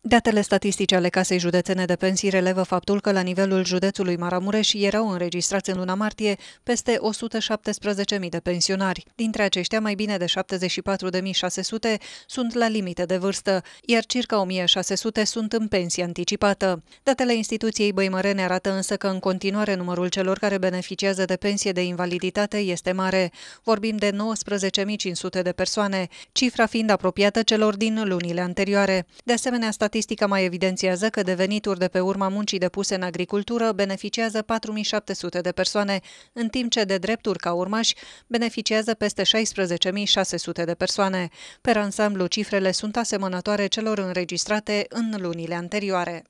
Datele statistice ale Casei Județene de Pensii relevă faptul că la nivelul județului Maramureș erau înregistrați în luna martie peste 117.000 de pensionari. Dintre aceștia, mai bine de 74.600 sunt la limite de vârstă, iar circa 1.600 sunt în pensie anticipată. Datele instituției Băimărene arată însă că în continuare numărul celor care beneficiază de pensie de invaliditate este mare. Vorbim de 19.500 de persoane, cifra fiind apropiată celor din lunile anterioare. De asemenea, Statistica mai evidențiază că de venituri de pe urma muncii depuse în agricultură beneficiază 4.700 de persoane, în timp ce de drepturi ca urmași beneficiază peste 16.600 de persoane. Per ansamblu, cifrele sunt asemănătoare celor înregistrate în lunile anterioare.